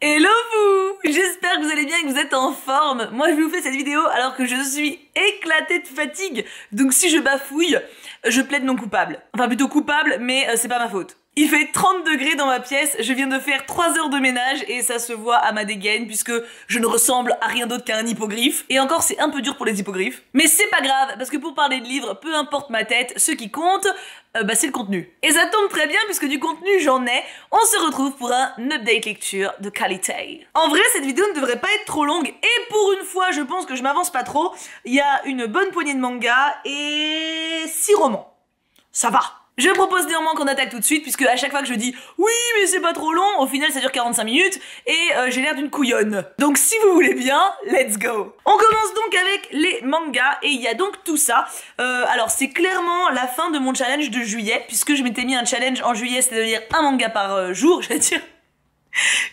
Hello vous J'espère que vous allez bien et que vous êtes en forme. Moi je vous fais cette vidéo alors que je suis éclatée de fatigue. Donc si je bafouille, je plaide non coupable. Enfin plutôt coupable mais euh, c'est pas ma faute. Il fait 30 degrés dans ma pièce, je viens de faire 3 heures de ménage et ça se voit à ma dégaine puisque je ne ressemble à rien d'autre qu'à un hippogriffe. Et encore, c'est un peu dur pour les hippogriffes. Mais c'est pas grave, parce que pour parler de livres, peu importe ma tête, ce qui compte, euh, bah, c'est le contenu. Et ça tombe très bien puisque du contenu j'en ai. On se retrouve pour un update lecture de qualité. En vrai, cette vidéo ne devrait pas être trop longue et pour une fois, je pense que je m'avance pas trop. Il y a une bonne poignée de mangas et 6 romans. Ça va je propose néanmoins qu'on attaque tout de suite, puisque à chaque fois que je dis « Oui, mais c'est pas trop long », au final ça dure 45 minutes, et euh, j'ai l'air d'une couillonne. Donc si vous voulez bien, let's go On commence donc avec les mangas, et il y a donc tout ça. Euh, alors c'est clairement la fin de mon challenge de juillet, puisque je m'étais mis un challenge en juillet, c'est à dire un manga par euh, jour, j'allais dire...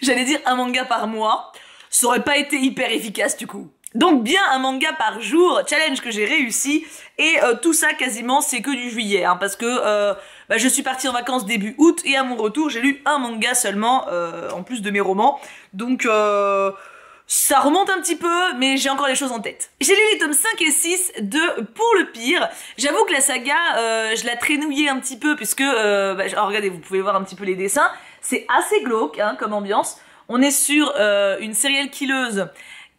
j'allais dire un manga par mois. Ça aurait pas été hyper efficace du coup. Donc bien un manga par jour, challenge que j'ai réussi, et euh, tout ça quasiment c'est que du juillet, hein, parce que euh, bah, je suis partie en vacances début août, et à mon retour j'ai lu un manga seulement, euh, en plus de mes romans, donc ça remonte un petit peu, mais j'ai encore les choses en tête. J'ai lu les tomes 5 et 6 de Pour le pire. J'avoue que la saga, je la traînouillais un petit peu, puisque, euh, bah, regardez, vous pouvez voir un petit peu les dessins, c'est assez glauque hein, comme ambiance. On est sur une sérielle killeuse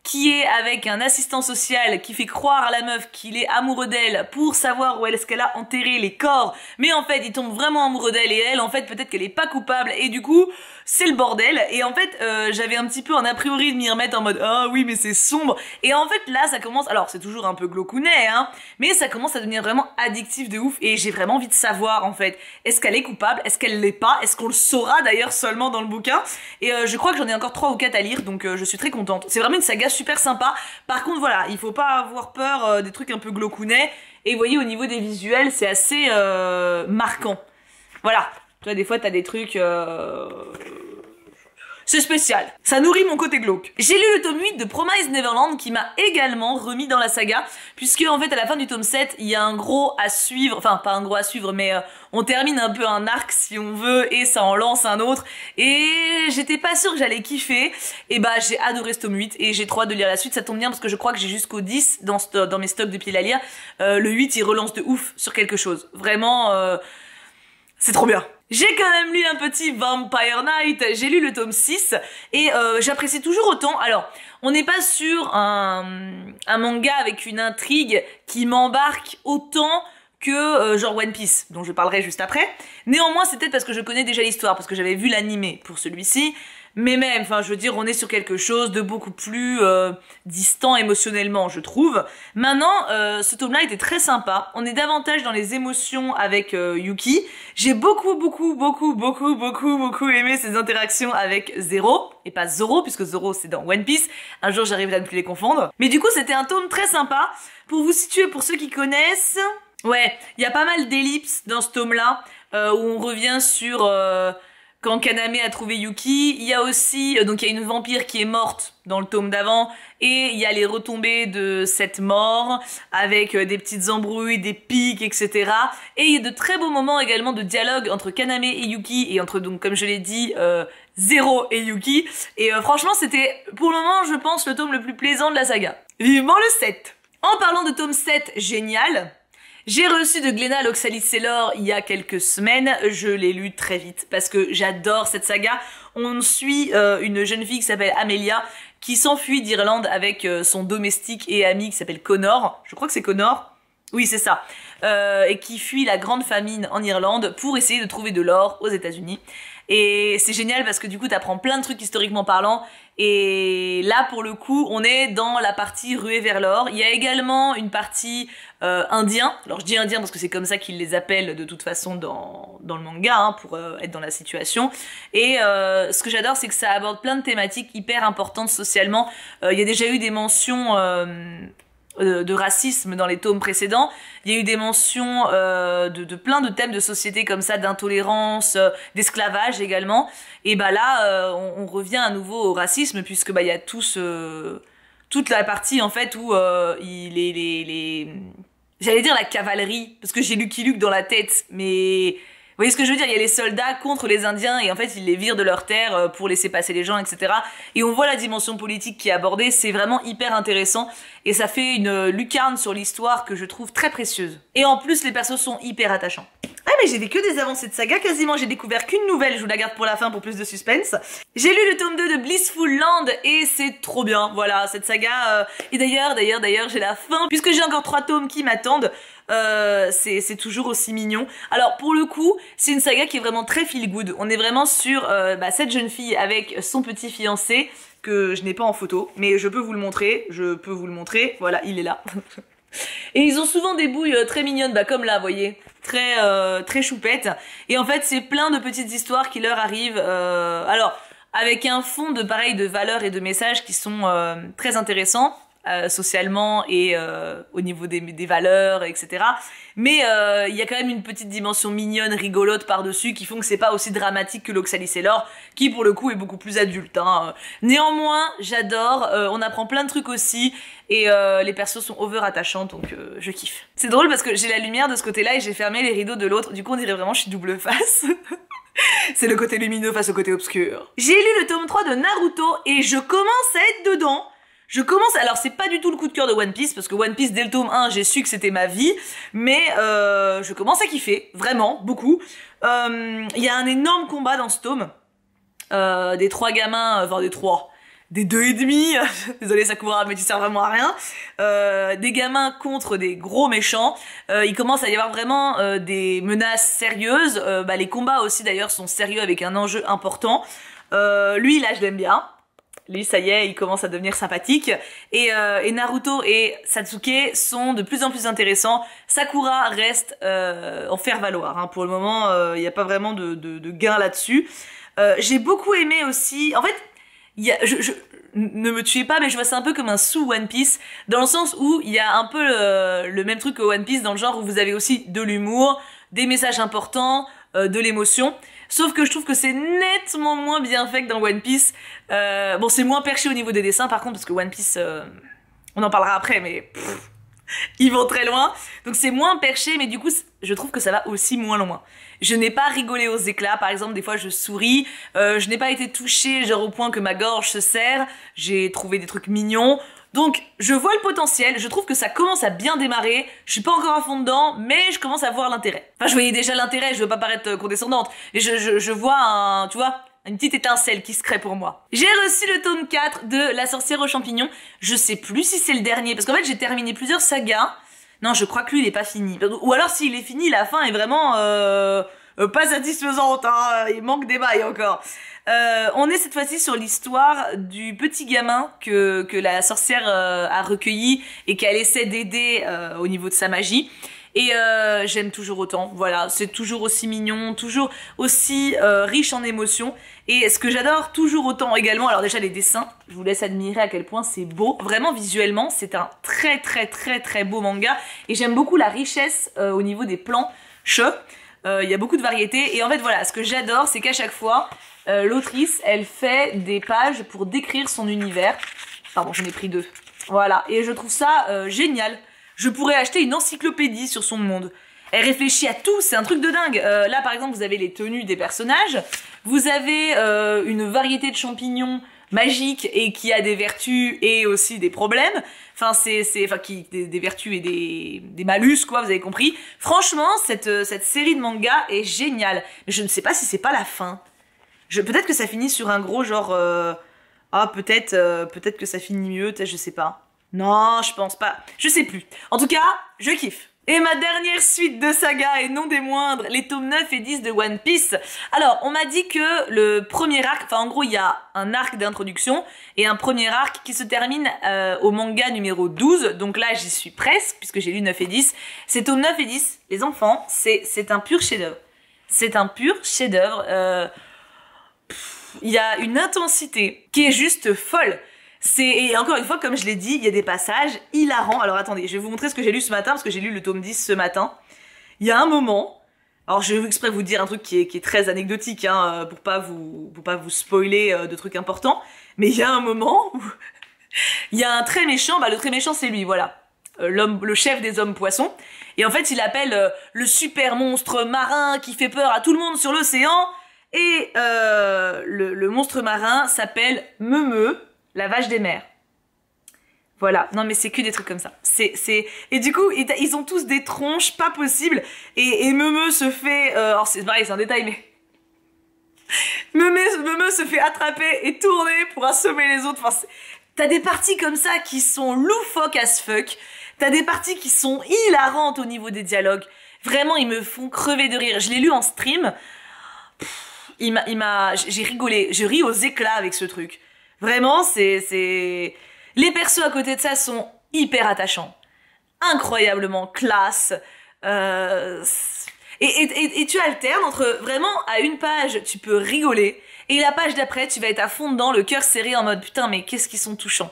qui est avec un assistant social qui fait croire à la meuf qu'il est amoureux d'elle pour savoir où est-ce qu'elle a enterré les corps, mais en fait il tombe vraiment amoureux d'elle et elle en fait peut-être qu'elle n'est pas coupable et du coup c'est le bordel et en fait euh, j'avais un petit peu en a priori de m'y remettre en mode ah oui mais c'est sombre et en fait là ça commence alors c'est toujours un peu glaucounet hein mais ça commence à devenir vraiment addictif de ouf et j'ai vraiment envie de savoir en fait est-ce qu'elle est coupable est-ce qu'elle l'est pas est-ce qu'on le saura d'ailleurs seulement dans le bouquin et euh, je crois que j'en ai encore 3 ou 4 à lire donc euh, je suis très contente c'est vraiment une saga super sympa. Par contre, voilà, il faut pas avoir peur euh, des trucs un peu glaucounets. Et vous voyez, au niveau des visuels, c'est assez euh, marquant. Voilà. Tu vois, des fois, t'as des trucs... Euh, c'est spécial. Ça nourrit mon côté glauque. J'ai lu le tome 8 de Promise Neverland qui m'a également remis dans la saga, puisque en fait à la fin du tome 7, il y a un gros à suivre, enfin pas un gros à suivre, mais euh, on termine un peu un arc si on veut, et ça en lance un autre, et j'étais pas sûre que j'allais kiffer, et bah j'ai adoré ce tome 8, et j'ai trop hâte de lire la suite, ça tombe bien parce que je crois que j'ai jusqu'au 10 dans, mes stocks depuis la lire, euh, le 8 il relance de ouf sur quelque chose. Vraiment, euh, c'est trop bien. J'ai quand même lu un petit Vampire Knight, j'ai lu le tome 6 et euh, j'apprécie toujours autant. Alors, on n'est pas sur un, manga avec une intrigue qui m'embarque autant que euh, genre One Piece, dont je parlerai juste après. Néanmoins, c'était parce que je connais déjà l'histoire, parce que j'avais vu l'animé pour celui-ci mais même, enfin je veux dire, on est sur quelque chose de beaucoup plus euh, distant émotionnellement, je trouve. Maintenant, euh, ce tome-là était très sympa. On est davantage dans les émotions avec euh, Yuki. J'ai beaucoup, beaucoup, beaucoup, beaucoup, beaucoup, beaucoup aimé ses interactions avec Zero, et pas Zoro, puisque Zoro c'est dans One Piece. Un jour j'arrive à ne plus les confondre. Mais du coup, c'était un tome très sympa. Pour vous situer, pour ceux qui connaissent... Ouais, il y a pas mal d'ellipses dans ce tome-là, où on revient sur quand Kaname a trouvé Yuki. Il y a aussi, euh, donc il y a une vampire qui est morte dans le tome d'avant, et il y a les retombées de cette mort, avec euh, des petites embrouilles, des pics, etc. Et il y a de très beaux moments également de dialogue entre Kaname et Yuki, et entre donc, comme je l'ai dit, euh, Zero et Yuki. Et franchement, c'était pour le moment, je pense, le tome le plus plaisant de la saga. Vivement le 7 En parlant de tome 7, génial, j'ai reçu de Oxalis l'Or il y a quelques semaines, je l'ai lu très vite parce que j'adore cette saga. On suit euh, une jeune fille qui s'appelle Amelia qui s'enfuit d'Irlande avec euh, son domestique et ami qui s'appelle Connor, je crois que c'est Connor, oui c'est ça, euh, et qui fuit la grande famine en Irlande pour essayer de trouver de l'or aux États-Unis. Et c'est génial parce que du coup, t'apprends plein de trucs historiquement parlant. Et là, pour le coup, on est dans la partie ruée vers l'or. Il y a également une partie euh, indien. Alors, je dis indien parce que c'est comme ça qu'il les appelle de toute façon dans, dans le manga, hein, pour euh, être dans la situation. Et euh, ce que j'adore, c'est que ça aborde plein de thématiques hyper importantes socialement. Il y a déjà eu des mentions euh, de racisme dans les tomes précédents. Il y a eu des mentions euh, de, plein de thèmes de société comme ça, d'intolérance, euh, d'esclavage également. Et bah là, on, revient à nouveau au racisme puisque bah il y a tout toute la partie en fait où il est les, les... j'allais dire la cavalerie parce que j'ai Lucky Luke dans la tête, mais vous voyez ce que je veux dire Il y a les soldats contre les Indiens et en fait ils les virent de leur terre euh, pour laisser passer les gens, etc. Et on voit la dimension politique qui est abordée, c'est vraiment hyper intéressant et ça fait une euh, lucarne sur l'histoire que je trouve très précieuse. Et en plus les persos sont hyper attachants. Ah mais j'ai vu que des avancées de saga quasiment, j'ai découvert qu'une nouvelle, je vous la garde pour la fin pour plus de suspense. J'ai lu le tome 2 de Blissful Land et c'est trop bien, voilà, cette saga. Euh, et d'ailleurs, d'ailleurs, d'ailleurs, j'ai la fin, puisque j'ai encore trois tomes qui m'attendent. Euh, c'est toujours aussi mignon. Alors pour le coup, c'est une saga qui est vraiment très feel good. On est vraiment sur euh, bah, cette jeune fille avec son petit fiancé que je n'ai pas en photo, mais je peux vous le montrer, je peux vous le montrer, voilà, il est là. Et ils ont souvent des bouilles euh, très mignonnes, bah, comme là, vous voyez, très très choupettes. Et en fait, c'est plein de petites histoires qui leur arrivent. alors, avec un fond de pareil de valeurs et de messages qui sont très intéressants. Euh, socialement et euh, au niveau des, valeurs, etc. Mais euh, il y a quand même une petite dimension mignonne, rigolote par-dessus qui font que c'est pas aussi dramatique que l'Oxalis et l'or, qui pour le coup est beaucoup plus adulte. Hein. Néanmoins, j'adore, on apprend plein de trucs aussi, et les persos sont over attachants, donc je kiffe. C'est drôle parce que j'ai la lumière de ce côté-là et j'ai fermé les rideaux de l'autre, du coup on dirait vraiment je suis double face. C'est le côté lumineux face au côté obscur. J'ai lu le tome 3 de Naruto et je commence à être dedans. Je commence, alors c'est pas du tout le coup de cœur de One Piece, parce que One Piece dès le tome 1 j'ai su que c'était ma vie, mais euh, je commence à kiffer, vraiment, beaucoup. Euh, il y a un énorme combat dans ce tome, euh, des trois gamins, enfin des trois, des deux et demi, désolé ça couvre mais tu sers vraiment à rien, des gamins contre des gros méchants, euh, il commence à y avoir vraiment des menaces sérieuses, bah, les combats aussi d'ailleurs sont sérieux avec un enjeu important, lui là je l'aime bien, lui, ça y est, il commence à devenir sympathique. Et, euh, Naruto et Satsuke sont de plus en plus intéressants. Sakura reste euh, en faire valoir. Hein. Pour le moment, euh, il n'y a pas vraiment de, gain là-dessus. J'ai beaucoup aimé aussi... En fait, je, ne me tuez pas, mais je vois ça un peu comme un sous One Piece, dans le sens où il y a un peu le, même truc que One Piece, dans le genre où vous avez aussi de l'humour, des messages importants, de l'émotion. Sauf que je trouve que c'est nettement moins bien fait que dans One Piece. Euh, bon, c'est moins perché au niveau des dessins, par contre, parce que One Piece, euh, on en parlera après, mais ils vont très loin. Donc c'est moins perché, mais du coup, je trouve que ça va aussi moins loin. Je n'ai pas rigolé aux éclats, par exemple, des fois je souris. Euh, je n'ai pas été touchée, genre au point que ma gorge se serre. J'ai trouvé des trucs mignons. Donc je vois le potentiel, je trouve que ça commence à bien démarrer, je suis pas encore à fond dedans, mais je commence à voir l'intérêt. Enfin je voyais déjà l'intérêt, je veux pas paraître euh, condescendante, mais je, vois un, tu vois, une petite étincelle qui se crée pour moi. J'ai reçu le tome 4 de La sorcière aux champignons, je sais plus si c'est le dernier, parce qu'en fait j'ai terminé plusieurs sagas, non je crois que lui il est pas fini, ou alors s'il est fini la fin est vraiment... Euh, euh, pas satisfaisante, hein, il manque des mailles encore. Euh, on est cette fois-ci sur l'histoire du petit gamin que, que la sorcière euh, a recueilli et qu'elle essaie d'aider au niveau de sa magie. Et j'aime toujours autant, voilà, c'est toujours aussi mignon, toujours aussi riche en émotions. Et ce que j'adore toujours autant également, alors déjà les dessins, je vous laisse admirer à quel point c'est beau. Vraiment visuellement, c'est un très très très très beau manga. Et j'aime beaucoup la richesse au niveau des plans. Euh, il y a beaucoup de variétés. Et en fait, voilà, ce que j'adore, c'est qu'à chaque fois, euh, l'autrice, elle fait des pages pour décrire son univers. Pardon, j'en ai pris deux. Voilà, et je trouve ça euh, génial. Je pourrais acheter une encyclopédie sur son monde. Elle réfléchit à tout, c'est un truc de dingue. là, par exemple, vous avez les tenues des personnages, vous avez une variété de champignons magique et qui a des vertus et aussi des problèmes. Enfin, c'est, c'est, enfin, qui, des, vertus et des, des malus, quoi, vous avez compris. Franchement, cette, euh, cette série de manga est géniale. Mais je ne sais pas si c'est pas la fin. Je, peut-être que ça finit sur un gros genre, euh, ah, peut-être, euh, peut-être que ça finit mieux, je sais pas. Non, je pense pas. Je sais plus. En tout cas, je kiffe. Et ma dernière suite de saga, et non des moindres, les tomes 9 et 10 de One Piece. Alors, on m'a dit que le premier arc, enfin en gros, il y a un arc d'introduction et un premier arc qui se termine euh, au manga numéro 12. Donc là, j'y suis presque, puisque j'ai lu 9 et 10. Ces tomes 9 et 10, les enfants, c'est un pur chef-d'œuvre. C'est un pur chef-d'œuvre. Euh, il y a une intensité qui est juste folle. Et encore une fois, comme je l'ai dit, il y a des passages hilarants. Alors attendez, je vais vous montrer ce que j'ai lu ce matin, parce que j'ai lu le tome 10 ce matin. Il y a un moment, alors je vais exprès vous dire un truc qui est, très anecdotique, hein, euh, pour pas vous, pour pas vous spoiler euh, de trucs importants, mais il y a un moment où il y a un très méchant, bah le très méchant c'est lui, voilà. Euh, l'homme, le chef des hommes poissons. Et en fait, il appelle le super monstre marin qui fait peur à tout le monde sur l'océan. Et le, le, monstre marin s'appelle Meumeu. La vache des mers. Voilà, non mais c'est que des trucs comme ça. C'est, c'est... Et du coup, ils ont tous des tronches pas possible. Et, et se fait... Euh... c'est c'est un détail, mais... Memeu se fait attraper et tourner pour assommer les autres. Enfin, T'as des parties comme ça qui sont loufoques as fuck. T'as des parties qui sont hilarantes au niveau des dialogues. Vraiment, ils me font crever de rire. Je l'ai lu en stream. il J'ai rigolé. Je ris aux éclats avec ce truc. Vraiment, c'est, Les persos à côté de ça sont hyper attachants. Incroyablement classe. Euh... Et, et, tu alternes entre vraiment à une page, tu peux rigoler, et la page d'après, tu vas être à fond dedans, le cœur serré en mode putain, mais qu'est-ce qu'ils sont touchants.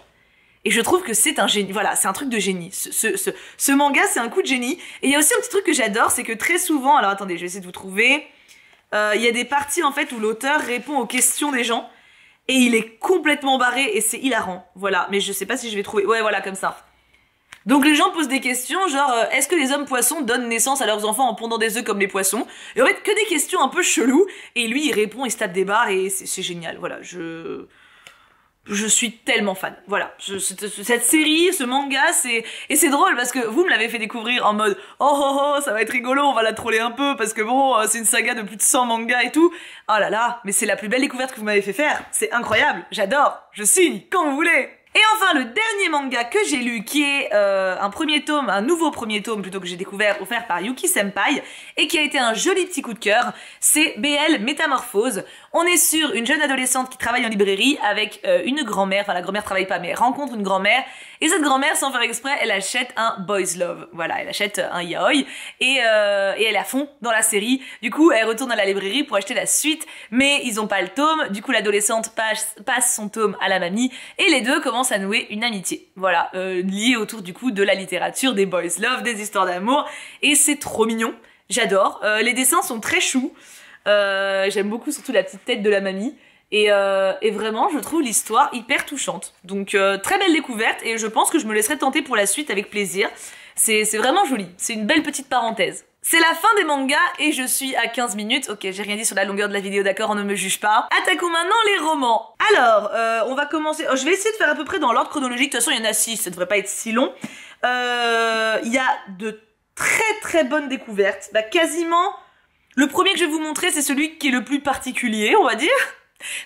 Et je trouve que c'est un génie. Voilà, c'est un truc de génie. Ce, manga, c'est un coup de génie. Et il y a aussi un petit truc que j'adore, c'est que très souvent, alors attendez, je vais essayer de vous trouver. Euh, il y a des parties en fait où l'auteur répond aux questions des gens et il est complètement barré et c'est hilarant. Voilà, mais je sais pas si je vais trouver. Ouais, voilà, comme ça. Donc les gens posent des questions genre euh, est-ce que les hommes poissons donnent naissance à leurs enfants en pondant des œufs comme les poissons Et en fait que des questions un peu cheloues et lui il répond, il se tape des barres et c'est génial. Voilà, je je suis tellement fan. Voilà, cette, série, ce manga, c'est et c'est drôle parce que vous me l'avez fait découvrir en mode oh oh oh, ça va être rigolo, on va la troller un peu parce que bon, euh, c'est une saga de plus de 100 mangas et tout. Oh là là, mais c'est la plus belle découverte que vous m'avez fait faire. C'est incroyable, j'adore. Je signe quand vous voulez. Et enfin, le dernier manga que j'ai lu, qui est euh, un premier tome, un nouveau premier tome plutôt que j'ai découvert, offert par Yuki Senpai, et qui a été un joli petit coup de cœur, c'est BL Métamorphose. On est sur une jeune adolescente qui travaille en librairie avec euh, une grand-mère, enfin la grand-mère travaille pas, mais rencontre une grand-mère, et cette grand-mère, sans faire exprès, elle achète un boys love, voilà, elle achète euh, un yaoi, euh, et, elle est à fond dans la série, du coup elle retourne à la librairie pour acheter la suite, mais ils ont pas le tome, du coup l'adolescente passe, son tome à la mamie, et les deux commencent à nouer une amitié, voilà, liée autour du coup de la littérature, des boys love, des histoires d'amour, et c'est trop mignon, j'adore, les dessins sont très choux, euh, j'aime beaucoup surtout la petite tête de la mamie. Et, euh, vraiment, je trouve l'histoire hyper touchante. Donc euh, très belle découverte et je pense que je me laisserai tenter pour la suite avec plaisir. C'est vraiment joli, c'est une belle petite parenthèse. C'est la fin des mangas et je suis à 15 minutes. Ok, j'ai rien dit sur la longueur de la vidéo, d'accord, on ne me juge pas. Attaquons maintenant les romans. Alors, on va commencer... Oh, je vais essayer de faire à peu près dans l'ordre chronologique. De toute façon, il y en a 6, ça devrait pas être si long. Il y a de très très bonnes découvertes. Bah, quasiment le premier que je vais vous montrer, c'est celui qui est le plus particulier, on va dire.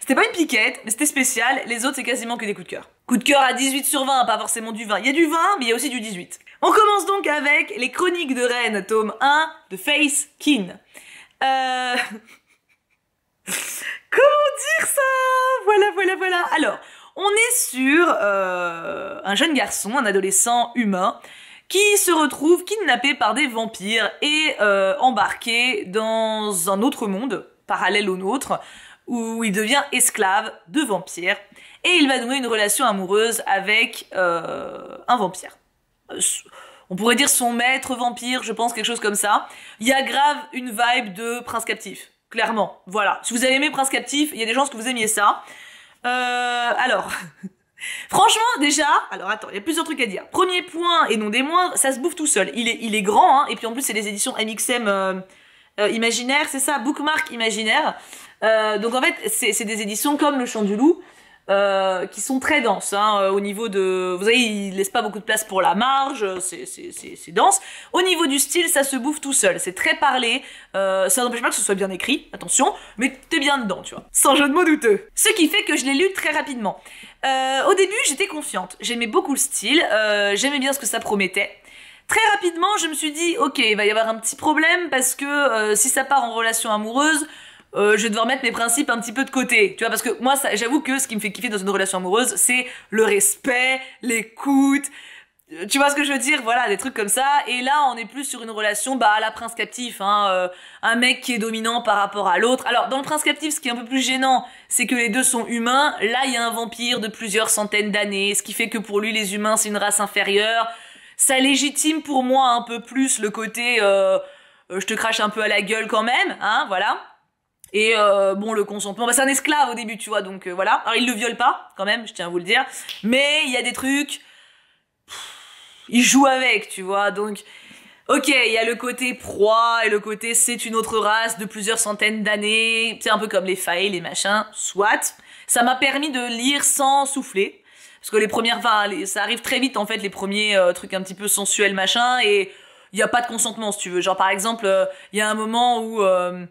C'était pas une piquette, mais c'était spécial. Les autres, c'est quasiment que des coups de cœur. Coup de cœur à 18 sur 20, pas forcément du 20. Il y a du 20, mais il y a aussi du 18. On commence donc avec les chroniques de Rennes, tome 1 de Face Kin. Euh, comment dire ça Voilà, voilà, voilà. Alors, on est sur euh, un jeune garçon, un adolescent humain, qui se retrouve kidnappé par des vampires et euh, embarqué dans un autre monde, parallèle au nôtre, où il devient esclave de vampires, et il va nouer une relation amoureuse avec euh, un vampire. Euh, on pourrait dire son maître vampire, je pense, quelque chose comme ça. Il y a grave une vibe de prince captif, clairement. Voilà. Si vous avez aimé Prince captif, il y a des chances que vous aimiez ça. alors, Franchement, déjà, alors attends, il y a plusieurs trucs à dire. Premier point, et non des moindres, ça se bouffe tout seul. Il est, grand, hein, et puis en plus, c'est des éditions MXM euh, euh, Imaginaire, c'est ça, Bookmark Imaginaire. Euh, donc en fait, c'est des éditions comme Le Chant du Loup, qui sont très denses, hein, au niveau de... Vous voyez, ils laisse pas beaucoup de place pour la marge, c'est dense. Au niveau du style, ça se bouffe tout seul, c'est très parlé, ça n'empêche pas que ce soit bien écrit, attention, mais t'es bien dedans, tu vois. Sans jeu de mots douteux. Ce qui fait que je l'ai lu très rapidement. Euh, au début, j'étais confiante. J'aimais beaucoup le style, euh, j'aimais bien ce que ça promettait. Très rapidement, je me suis dit, ok, il va y avoir un petit problème parce que euh, si ça part en relation amoureuse, je vais devoir mettre mes principes un petit peu de côté. Tu vois, parce que moi, j'avoue que ce qui me fait kiffer dans une relation amoureuse, c'est le respect, l'écoute, tu vois ce que je veux dire Voilà, des trucs comme ça. Et là, on est plus sur une relation bah, à la prince captif. Hein, euh, un mec qui est dominant par rapport à l'autre. Alors, dans le prince captif, ce qui est un peu plus gênant, c'est que les deux sont humains. Là, il y a un vampire de plusieurs centaines d'années, ce qui fait que pour lui, les humains, c'est une race inférieure. Ça légitime pour moi un peu plus le côté euh, euh, je te crache un peu à la gueule quand même, hein, voilà. Et bon, le consentement, bah, c'est un esclave au début, tu vois, donc voilà. Alors, il le viole pas, quand même, je tiens à vous le dire. Mais il y a des trucs il joue avec, tu vois. Donc, ok, il y a le côté proie et le côté c'est une autre race de plusieurs centaines d'années. C'est un peu comme les failles, les machins, soit. Ça m'a permis de lire sans souffler. Parce que les premières, enfin, ça arrive très vite en fait, les premiers euh, trucs un petit peu sensuels, machin, et il n'y a pas de consentement si tu veux. Genre par exemple, euh, il y a un moment où. Euh,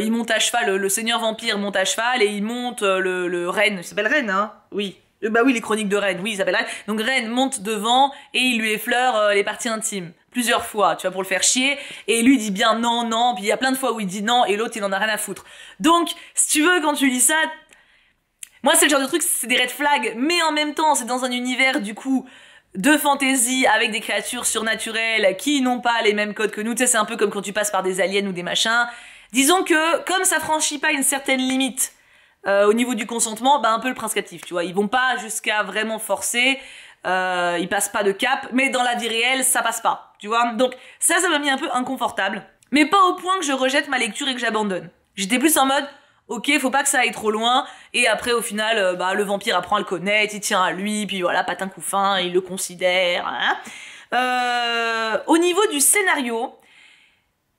il monte à cheval, le, seigneur vampire monte à cheval et il monte le, le renne, il s'appelle reine, hein Oui, euh, bah oui, les chroniques de Red, oui, ils s'appelle Red. Donc Red monte devant et il lui effleure euh, les parties intimes. Plusieurs fois, tu vois, pour le faire chier. Et lui dit bien non, non. Puis il y a plein de fois où il dit non et l'autre, il en a rien à foutre. Donc, si tu veux, quand tu lis ça, moi, c'est le genre de truc, c'est des red flags, mais en même temps, c'est dans un univers, du coup, de fantasy avec des créatures surnaturelles qui n'ont pas les mêmes codes que nous. Tu sais, c'est un peu comme quand tu passes par des aliens ou des machins. Disons que, comme ça franchit pas une certaine limite euh, au niveau du consentement, bah, un peu le prince captif, tu vois. Ils vont pas jusqu'à vraiment forcer, euh, ils passent pas de cap, mais dans la vie réelle, ça passe pas, tu vois. Donc ça, ça m'a mis un peu inconfortable, mais pas au point que je rejette ma lecture et que j'abandonne. J'étais plus en mode, ok, faut pas que ça aille trop loin, et après, au final, euh, bah, le vampire apprend à le connaître, il tient à lui, puis voilà, patin coup il le considère. Hein. Euh, au niveau du scénario,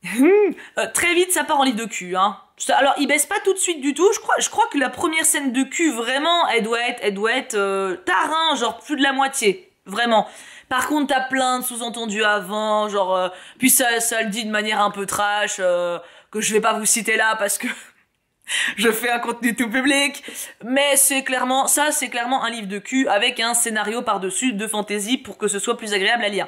Hmm. Euh, très vite, ça part en livre de cul, hein. Alors, il baisse pas tout de suite du tout. Je crois, je crois que la première scène de cul, vraiment, elle doit être, elle doit être euh, tarin, hein, genre plus de la moitié, vraiment. Par contre, t'as plein de sous-entendus avant, genre, euh, puis ça, ça le dit de manière un peu trash, que je vais pas vous citer là parce que je fais un contenu tout public. Mais c'est clairement, ça, c'est clairement un livre de cul avec un scénario par-dessus de fantaisie pour que ce soit plus agréable à lire.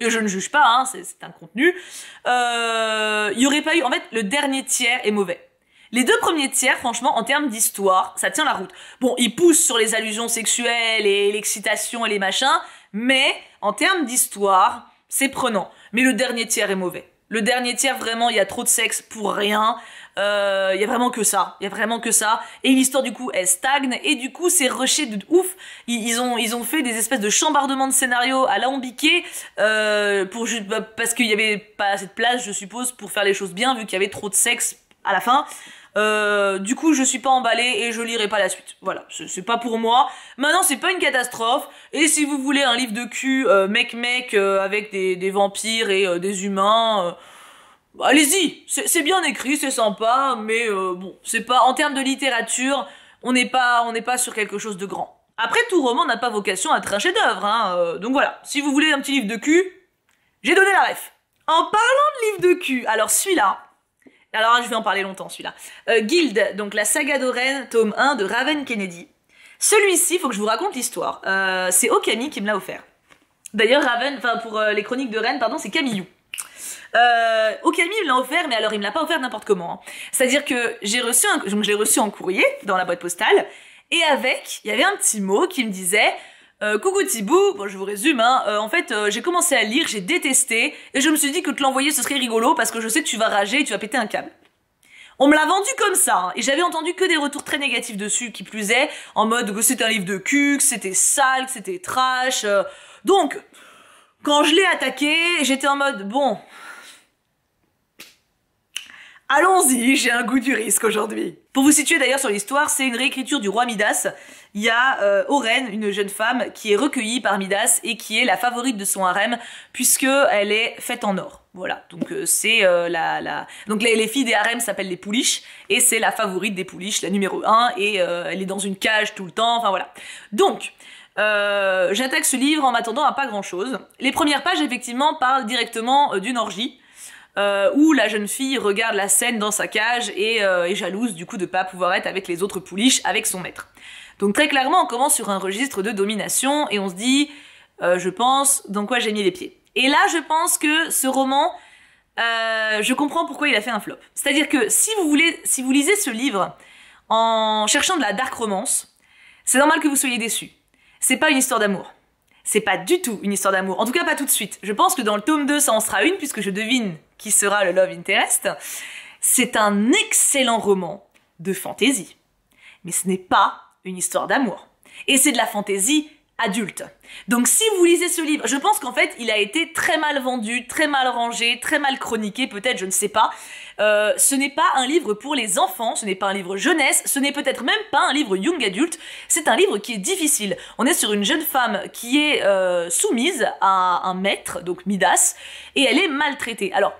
Et je ne juge pas, hein, c'est un contenu. Il euh, n'y aurait pas eu. En fait, le dernier tiers est mauvais. Les deux premiers tiers, franchement, en termes d'histoire, ça tient la route. Bon, ils poussent sur les allusions sexuelles et l'excitation et les machins, mais en termes d'histoire, c'est prenant. Mais le dernier tiers est mauvais. Le dernier tiers, vraiment, il y a trop de sexe pour rien. Il euh, y a vraiment que ça. Il y a vraiment que ça. Et l'histoire du coup elle stagne et du coup c'est rushé de ouf. Ils, ont ils ont fait des espèces de chambardements de scénario à la euh, pour bah, parce qu'il n'y avait pas assez de place je suppose pour faire les choses bien vu qu'il y avait trop de sexe à la fin. Euh, du coup, je suis pas emballée et je lirai pas la suite. Voilà, c'est pas pour moi. Maintenant, c'est pas une catastrophe. Et si vous voulez un livre de cul, euh, mec mec, avec des, vampires et des humains, bah, allez-y, c'est bien écrit, c'est sympa, mais euh, bon, c'est pas en termes de littérature, on n'est pas, on n'est pas sur quelque chose de grand. Après, tout roman n'a pas vocation à être un dœuvre hein, euh, donc voilà. Si vous voulez un petit livre de cul, j'ai donné la ref. En parlant de livre de cul, alors celui-là, alors je vais en parler longtemps celui-là. Euh, Guild, donc la saga d'Oren, tome 1 de Raven Kennedy. Celui-ci, faut que je vous raconte l'histoire. c'est Okami qui me l'a offert. D'ailleurs, Raven, enfin pour les chroniques de Rennes, pardon, c'est Camillou. Euh, Okami me l'a offert, mais alors il me l'a pas offert n'importe comment. Hein. C'est-à-dire que j'ai reçu, un, donc je l'ai reçu en courrier dans la boîte postale, et avec, il y avait un petit mot qui me disait. Euh, coucou Thibou, bon je vous résume, hein. Euh, en fait euh, j'ai commencé à lire, j'ai détesté, et je me suis dit que te l'envoyer ce serait rigolo parce que je sais que tu vas rager et tu vas péter un câble. On me l'a vendu comme ça, hein, et j'avais entendu que des retours très négatifs dessus, qui plus est, en mode que c'était un livre de cul, que c'était sale, que c'était trash. donc, quand je l'ai attaqué, j'étais en mode, bon, Allons-y, j'ai un goût du risque aujourd'hui. Pour vous situer d'ailleurs sur l'histoire, c'est une réécriture du roi Midas. Il y a Oren, euh, une jeune femme, qui est recueillie par Midas et qui est la favorite de son harem, puisqu'elle est faite en or. Voilà, donc euh, c'est euh, la, Donc les, filles des harems s'appellent les pouliches, et c'est la favorite des pouliches, la numéro 1, et elle est dans une cage tout le temps, enfin voilà. Donc, j'attaque ce livre en m'attendant à pas grand-chose. Les premières pages, effectivement, parlent directement d'une orgie, euh, où la jeune fille regarde la scène dans sa cage et euh, est jalouse du coup de ne pas pouvoir être avec les autres pouliches avec son maître. Donc très clairement, on commence sur un registre de domination et on se dit, euh, je pense, dans quoi j'ai mis les pieds. Et là, je pense que ce roman, je comprends pourquoi il a fait un flop. C'est-à-dire que si vous voulez, si vous lisez ce livre en cherchant de la dark romance, c'est normal que vous soyez déçu. C'est pas une histoire d'amour. C'est pas du tout une histoire d'amour. En tout cas, pas tout de suite. Je pense que dans le tome 2, ça en sera une, puisque je devine qui sera le Love Interest, c'est un excellent roman de fantaisie. Mais ce n'est pas une histoire d'amour. Et c'est de la fantaisie adulte. Donc si vous lisez ce livre, je pense qu'en fait il a été très mal vendu, très mal rangé, très mal chroniqué peut-être, je ne sais pas. Euh, ce n'est pas un livre pour les enfants, ce n'est pas un livre jeunesse, ce n'est peut-être même pas un livre young adulte, c'est un livre qui est difficile. On est sur une jeune femme qui est euh, soumise à un maître, donc Midas, et elle est maltraitée. Alors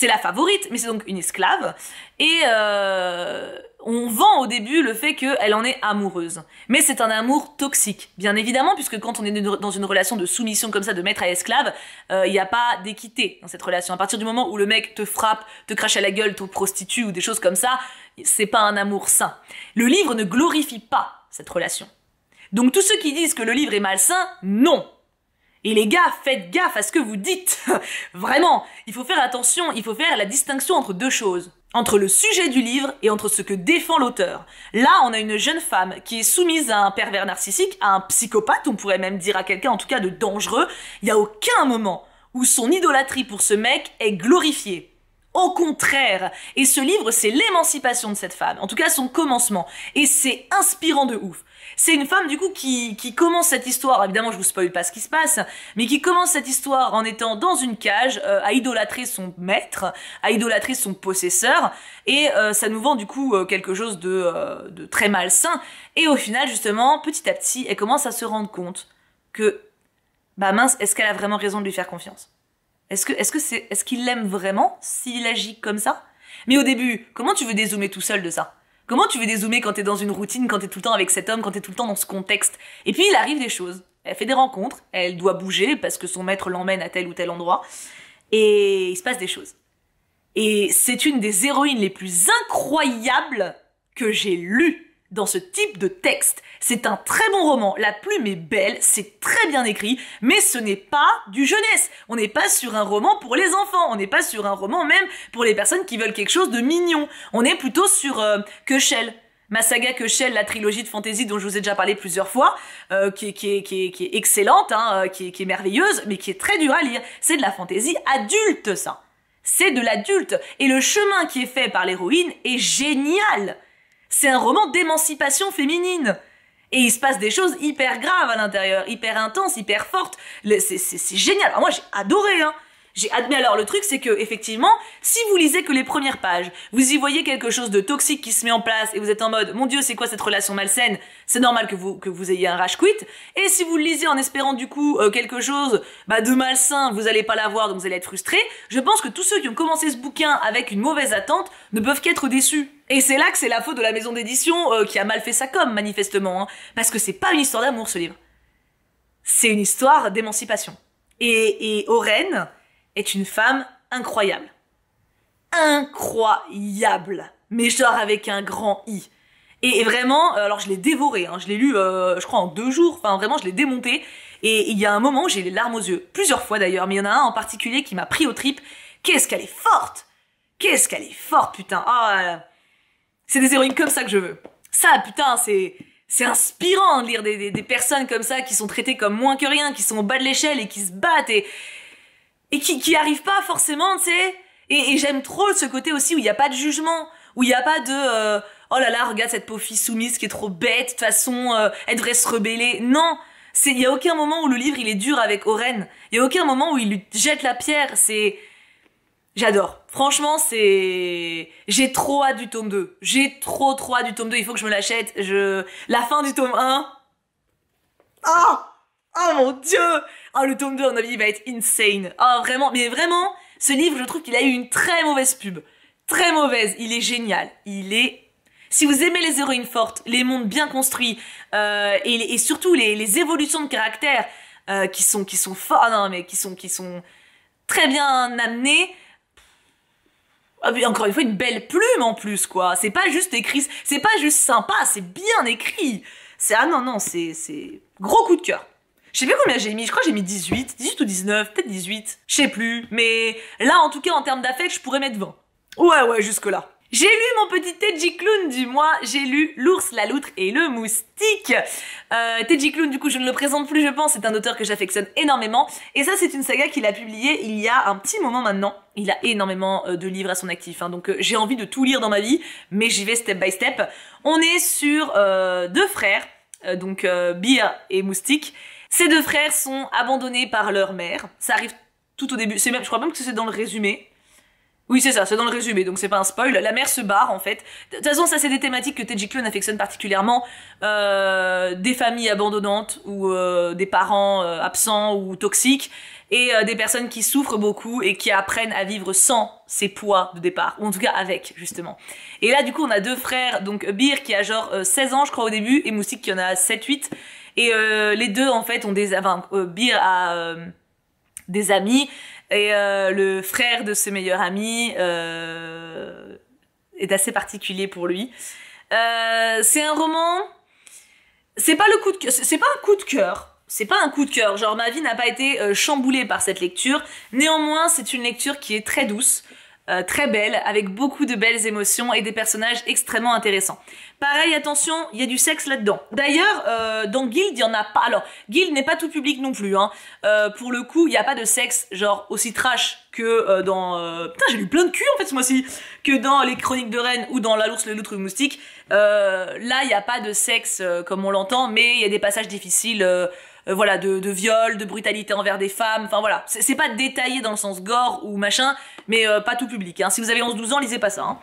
c'est la favorite, mais c'est donc une esclave. Et euh, on vend au début le fait qu'elle en est amoureuse. Mais c'est un amour toxique, bien évidemment, puisque quand on est dans une relation de soumission comme ça, de maître à esclave, euh, il n'y a pas d'équité dans cette relation. À partir du moment où le mec te frappe, te crache à la gueule, te prostitue ou des choses comme ça, c'est pas un amour sain. Le livre ne glorifie pas cette relation. Donc tous ceux qui disent que le livre est malsain, non et les gars, faites gaffe à ce que vous dites. Vraiment, il faut faire attention, il faut faire la distinction entre deux choses. Entre le sujet du livre et entre ce que défend l'auteur. Là, on a une jeune femme qui est soumise à un pervers narcissique, à un psychopathe, on pourrait même dire à quelqu'un en tout cas de dangereux. Il n'y a aucun moment où son idolâtrie pour ce mec est glorifiée. Au contraire, et ce livre, c'est l'émancipation de cette femme, en tout cas son commencement, et c'est inspirant de ouf. C'est une femme du coup qui, commence cette histoire, évidemment je vous spoil pas ce qui se passe, mais qui commence cette histoire en étant dans une cage, euh, à idolâtrer son maître, à idolâtrer son possesseur, et euh, ça nous vend du coup euh, quelque chose de, très malsain, et au final justement, petit à petit, elle commence à se rendre compte que, bah mince, est-ce qu'elle a vraiment raison de lui faire confiance Est-ce que est-ce c'est est-ce qu'il l'aime vraiment s'il agit comme ça Mais au début, comment tu veux dézoomer tout seul de ça Comment tu veux dézoomer quand t'es dans une routine, quand t'es tout le temps avec cet homme, quand t'es tout le temps dans ce contexte Et puis il arrive des choses. Elle fait des rencontres, elle doit bouger parce que son maître l'emmène à tel ou tel endroit, et il se passe des choses. Et c'est une des héroïnes les plus incroyables que j'ai lues dans ce type de texte. C'est un très bon roman, la plume est belle, c'est très bien écrit, mais ce n'est pas du jeunesse. On n'est pas sur un roman pour les enfants, on n'est pas sur un roman même pour les personnes qui veulent quelque chose de mignon. On est plutôt sur euh, Ma saga Shell, la trilogie de fantaisie dont je vous ai déjà parlé plusieurs fois, euh, qui, est, excellente, hein, euh, qui, qui est merveilleuse, mais qui est très dure à lire. C'est de la fantaisie adulte, ça. C'est de l'adulte. Et le chemin qui est fait par l'héroïne est génial. C'est un roman d'émancipation féminine. Et il se passe des choses hyper graves à l'intérieur, hyper intenses, hyper fortes. C'est génial. moi, j'ai adoré. Hein. J'ai admis alors le truc, c'est que effectivement, si vous lisez que les premières pages, vous y voyez quelque chose de toxique qui se met en place et vous êtes en mode mon dieu, c'est quoi cette relation malsaine C'est normal que vous que vous ayez un rage quit. Et si vous le lisez en espérant du coup euh, quelque chose bah, de malsain, vous allez pas l'avoir donc vous allez être frustré. Je pense que tous ceux qui ont commencé ce bouquin avec une mauvaise attente ne peuvent qu'être déçus. Et c'est là que c'est la faute de la maison d'édition euh, qui a mal fait sa com manifestement hein. parce que c'est pas une histoire d'amour ce livre. C'est une histoire d'émancipation. Et et Oren, est une femme incroyable. Incroyable Mais genre avec un grand I. Et, vraiment, euh, alors je l'ai dévoré, hein. je l'ai lu, euh, je crois, en deux jours, enfin vraiment, je l'ai démonté. Et il y a un moment, j'ai les larmes aux yeux, plusieurs fois d'ailleurs, mais il y en a un en particulier qui m'a pris aux tripes. Qu'est-ce qu'elle est forte Qu'est-ce qu'elle est forte, putain ah, C'est des héroïnes comme ça que je veux. Ça, putain, c'est... C'est inspirant de lire des, des, personnes comme ça qui sont traitées comme moins que rien, qui sont au bas de l'échelle et qui se battent et, et qui, qui arrive pas forcément, tu sais. Et, j'aime trop ce côté aussi où il n'y a pas de jugement, où il n'y a pas de euh, oh là là, regarde cette pauvre fille soumise qui est trop bête, de toute façon, euh, elle devrait se rebeller. Non, c'est il y a aucun moment où le livre il est dur avec Oren. Il y a aucun moment où il lui jette la pierre. C'est J'adore. Franchement, c'est j'ai trop hâte du tome 2. J'ai trop trop hâte du tome 2, il faut que je me l'achète. Je la fin du tome 1. Ah oh, mon dieu Oh, le tome 2, à avis, va être insane. Oh, vraiment, mais vraiment, ce livre, je trouve qu'il a eu une très mauvaise pub. Très mauvaise. Il est génial. Il est si vous aimez les héroïnes fortes, les mondes bien construits euh, et, surtout les, évolutions de caractère euh, qui sont qui sont ah non mais qui sont qui sont très bien amenées. Ah, encore une fois une belle plume en plus quoi. C'est pas juste écrit, c'est pas juste sympa, c'est bien écrit. C'est ah non non c'est c'est gros coup de cœur. Je sais plus combien j'ai mis, je crois j'ai mis 18, 18 ou 19, peut-être 18, je sais plus. Mais là, en tout cas, en termes d'affect, je pourrais mettre 20. Ouais, ouais, jusque-là. J'ai lu mon petit Teji Clown du mois, j'ai lu L'ours, la loutre et le moustique. Euh, Teji Clown, du coup, je ne le présente plus, je pense, c'est un auteur que j'affectionne énormément. Et ça, c'est une saga qu'il a publiée il y a un petit moment maintenant. Il a énormément euh, de livres à son actif, hein. donc euh, j'ai envie de tout lire dans ma vie, mais j'y vais step by step. On est sur euh, deux frères, donc Beer et Moustique, ces deux frères sont abandonnés par leur mère. Ça arrive tout au début. je crois même que c'est dans le résumé. Oui, c'est ça, c'est dans le résumé, donc c'est pas un spoil. La mère se barre, en fait. De toute façon, ça, c'est des thématiques que teddy Clone affectionne particulièrement. Euh, des familles abandonnantes, ou euh, des parents euh, absents ou toxiques, et des personnes qui souffrent beaucoup et qui apprennent à vivre sans ces poids de départ, ou en tout cas avec, justement. Et là, du coup, on a deux frères, donc Bir qui a genre 16 ans, je crois, au début, et Moustique qui en a 7-8, et euh, les deux, en fait, ont des. Enfin, euh, euh, des amis. Et le frère de ce meilleur ami est assez particulier pour lui. c'est un roman. C'est pas C'est pas un coup de cœur. C'est pas un coup de cœur. Genre, ma vie n'a pas été chamboulée par cette lecture. Néanmoins, c'est une lecture qui est très douce. Euh, très belle, avec beaucoup de belles émotions et des personnages extrêmement intéressants. Pareil, attention, il y a du sexe là-dedans. D'ailleurs, euh, dans Guild, il y en a pas. Alors, Guild n'est pas tout public non plus. Hein. Euh, pour le coup, il n'y a pas de sexe genre aussi trash que dans... Putain, j'ai lu plein de cul en fait ce mois-ci Que dans Les Chroniques de Rennes ou dans La Lourse, le Loutre, le Moustique. là, il n'y a pas de sexe comme on l'entend, mais il y a des passages difficiles euh, voilà, de, viol, de brutalité envers des femmes. Enfin voilà, c'est pas détaillé dans le sens gore ou machin, mais euh, pas tout public. Hein. Si vous avez 11-12 ans, lisez pas ça. Hein.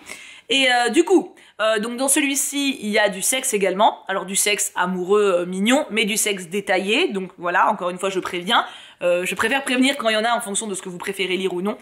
Et euh, du coup, donc dans celui-ci, il y a du sexe également. Alors du sexe amoureux, mignon, mais du sexe détaillé. Donc voilà, encore une fois, je préviens. je préfère prévenir quand il y en a en fonction de ce que vous préférez lire ou non.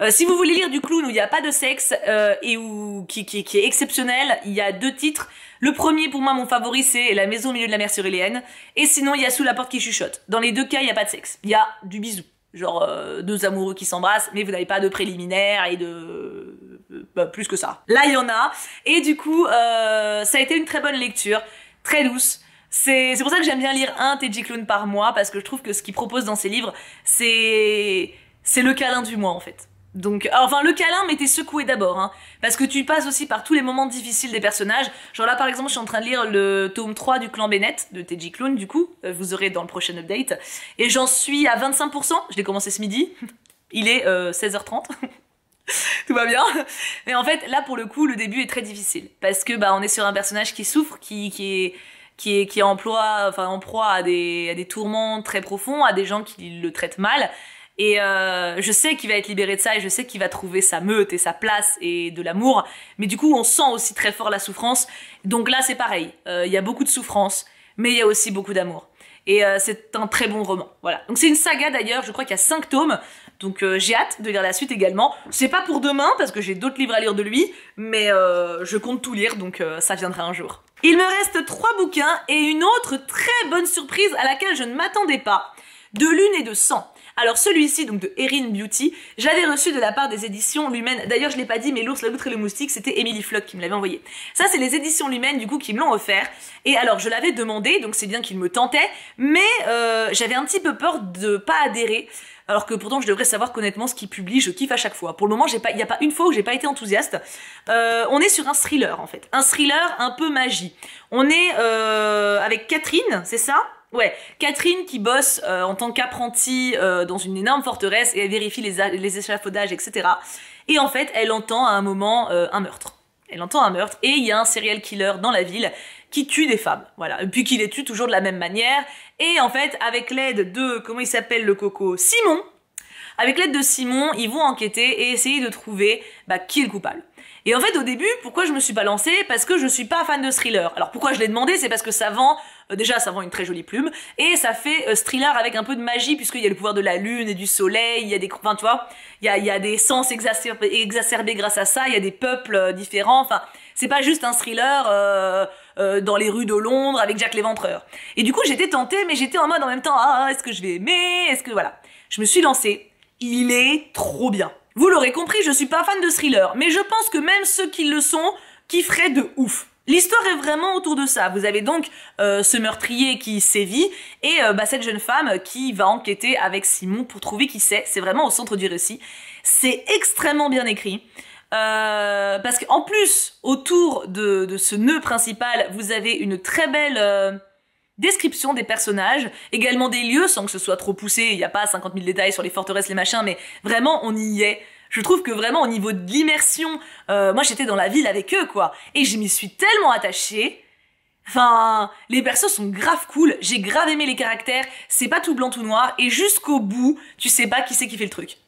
Euh, si vous voulez lire du clown où il n'y a pas de sexe euh, et où, qui, qui, est exceptionnel, il y a deux titres. Le premier, pour moi, mon favori, c'est La maison au milieu de la mer surélienne. Et sinon, il y a Sous la porte qui chuchote. Dans les deux cas, il n'y a pas de sexe. Il y a du bisou. Genre euh, deux amoureux qui s'embrassent, mais vous n'avez pas de préliminaire et de... Bah, plus que ça. Là, il y en a. Et du coup, ça a été une très bonne lecture, très douce. C'est pour ça que j'aime bien lire un TG Clown par mois, parce que je trouve que ce qu'il propose dans ses livres, c'est... C'est le câlin du mois en fait. Donc, ah, enfin, le câlin m'était secoué d'abord, hein. parce que tu passes aussi par tous les moments difficiles des personnages. Genre là, par exemple, je suis en train de lire le tome 3 du clan Bennett, de TG Clone, du coup, euh, vous aurez dans le prochain update, et j'en suis à 25%, je l'ai commencé ce midi, il est 16h30. Euh, tout va bien. Mais en fait, là, pour le coup, le début est très difficile. Parce que, bah, on est sur un personnage qui souffre, qui, est, qui qui en proie à des tourments très profonds, à des gens qui le traitent mal. Et euh, je sais qu'il va être libéré de ça et je sais qu'il va trouver sa meute et sa place et de l'amour. Mais du coup, on sent aussi très fort la souffrance. Donc là, c'est pareil. Euh, il y a beaucoup de souffrance, mais il y a aussi beaucoup d'amour. Et euh, c'est un très bon roman. Voilà. Donc c'est une saga d'ailleurs, je crois qu'il y a 5 tomes. Donc j'ai hâte de lire la suite également. C'est pas pour demain parce que j'ai d'autres livres à lire de lui, mais je compte tout lire donc ça viendra un jour. Il me reste 3 bouquins et une autre très bonne surprise à laquelle je ne m'attendais pas. De lune et de sang. Alors celui-ci, donc de Erin Beauty, j'avais reçu de la part des éditions lui-même D'ailleurs, je l'ai pas dit, mais l'ours, la loutre et le moustique, c'était Emily Flock qui me l'avait envoyé. Ça, c'est les éditions lui-même du coup, qui me l'ont offert. Et alors, je l'avais demandé, donc c'est bien qu'il me tentait, mais euh, j'avais un petit peu peur de pas adhérer alors que pourtant je devrais savoir honnêtement ce qu'il publie, je kiffe à chaque fois. Pour le moment, il n'y a pas une fois où j'ai pas été enthousiaste. Euh, on est sur un thriller en fait, un thriller un peu magie. On est euh, avec Catherine, c'est ça Ouais, Catherine qui bosse euh, en tant qu'apprentie euh, dans une énorme forteresse et elle vérifie les, échafaudages, etc. Et en fait, elle entend à un moment euh, un meurtre. Elle entend un meurtre et il y a un serial killer dans la ville qui tue des femmes, voilà. Et puis qui les tue toujours de la même manière. Et en fait, avec l'aide de, comment il s'appelle le coco Simon. Avec l'aide de Simon, ils vont enquêter et essayer de trouver bah, qui est le coupable. Et en fait, au début, pourquoi je me suis pas lancée Parce que je suis pas fan de thriller. Alors pourquoi je l'ai demandé C'est parce que ça vend, euh, déjà ça vend une très jolie plume, et ça fait euh, thriller avec un peu de magie, puisqu'il y a le pouvoir de la lune et du soleil, il y a des... Enfin, tu vois, il y a, des sens exacerbés, exacerbés, grâce à ça, il y a des peuples euh, différents, enfin, c'est pas juste un thriller dans les rues de Londres avec Jack l'éventreur. Et du coup, j'étais tentée, mais j'étais en mode en même temps, ah, ah est-ce que je vais aimer Est-ce que... Voilà. Je me suis lancée. Il est trop bien. Vous l'aurez compris, je suis pas fan de thriller, mais je pense que même ceux qui le sont kifferaient de ouf. L'histoire est vraiment autour de ça. Vous avez donc euh, ce meurtrier qui sévit et euh, bah, cette jeune femme qui va enquêter avec Simon pour trouver qui c'est. C'est vraiment au centre du récit. C'est extrêmement bien écrit. Euh, parce qu'en plus, autour de, de, ce nœud principal, vous avez une très belle description des personnages, également des lieux, sans que ce soit trop poussé, il n'y a pas 50 000 détails sur les forteresses, les machins, mais vraiment, on y est. Je trouve que vraiment, au niveau de l'immersion, euh, moi j'étais dans la ville avec eux, quoi, et je m'y suis tellement attachée. Enfin, les persos sont grave cool, j'ai grave aimé les caractères, c'est pas tout blanc tout noir, et jusqu'au bout, tu sais pas qui c'est qui fait le truc.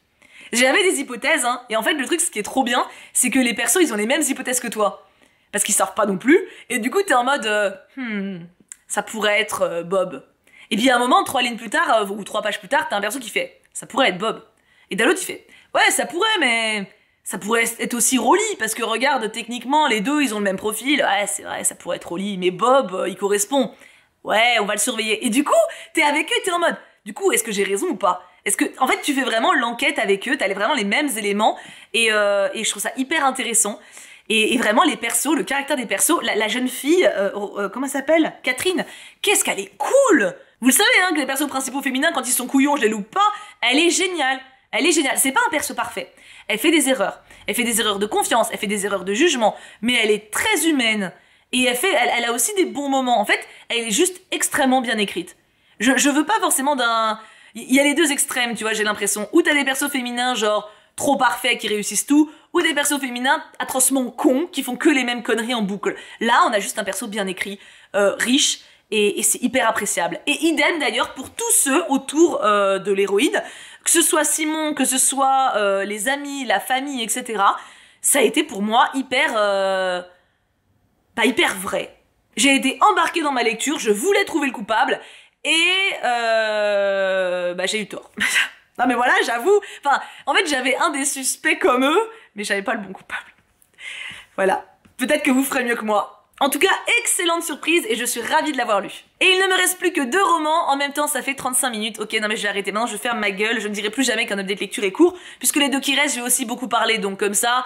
J'avais des hypothèses, hein, et en fait le truc ce qui est trop bien, c'est que les persos ils ont les mêmes hypothèses que toi. Parce qu'ils savent pas non plus, et du coup t'es en mode... Euh, hmm ça pourrait être euh, Bob. Et puis à un moment, trois lignes plus tard, euh, ou trois pages plus tard, t'as un perso qui fait ça pourrait être Bob. Et d'un tu il fait ouais, ça pourrait, mais ça pourrait être aussi Rolly, parce que regarde, techniquement, les deux, ils ont le même profil. Ouais, c'est vrai, ça pourrait être Rolly, mais Bob, euh, il correspond. Ouais, on va le surveiller. Et du coup, t'es avec eux, t'es en mode du coup, est-ce que j'ai raison ou pas est-ce que, en fait, tu fais vraiment l'enquête avec eux, t'as vraiment les mêmes éléments, et, et, je trouve ça hyper intéressant. Et, vraiment, les persos, le caractère des persos, la, jeune fille, euh, oh, euh, comment elle s'appelle Catherine, qu'est-ce qu'elle est cool Vous le savez, hein, que les persos principaux féminins, quand ils sont couillons, je les loupe pas, elle est géniale elle est géniale. C'est pas un perso parfait. Elle fait des erreurs. Elle fait des erreurs de confiance. Elle fait des erreurs de jugement. Mais elle est très humaine. Et elle, fait, elle, a aussi des bons moments. En fait, elle est juste extrêmement bien écrite. Je, je veux pas forcément d'un. Il y a les deux extrêmes, tu vois, j'ai l'impression. Ou t'as des persos féminins, genre trop parfaits qui réussissent tout, ou des persos féminins atrocement cons qui font que les mêmes conneries en boucle. Là, on a juste un perso bien écrit, euh, riche, et, c'est hyper appréciable. Et idem d'ailleurs pour tous ceux autour euh, de l'héroïde, que ce soit Simon, que ce soit euh, les amis, la famille, etc. Ça a été pour moi hyper... Euh, bah, hyper vrai. J'ai été embarquée dans ma lecture, je voulais trouver le coupable, et bah, j'ai eu tort. non mais voilà, j'avoue, enfin, en fait j'avais un des suspects comme eux, mais j'avais pas le bon coupable. Voilà. Peut-être que vous ferez mieux que moi. En tout cas, excellente surprise et je suis ravie de l'avoir lu. Et il ne me reste plus que deux romans, en même temps ça fait 35 minutes. Ok, non mais je vais arrêter maintenant, je ferme ma gueule, je ne dirai plus jamais qu'un update lecture est court, puisque les deux qui restent, j'ai aussi beaucoup parlé, donc comme ça...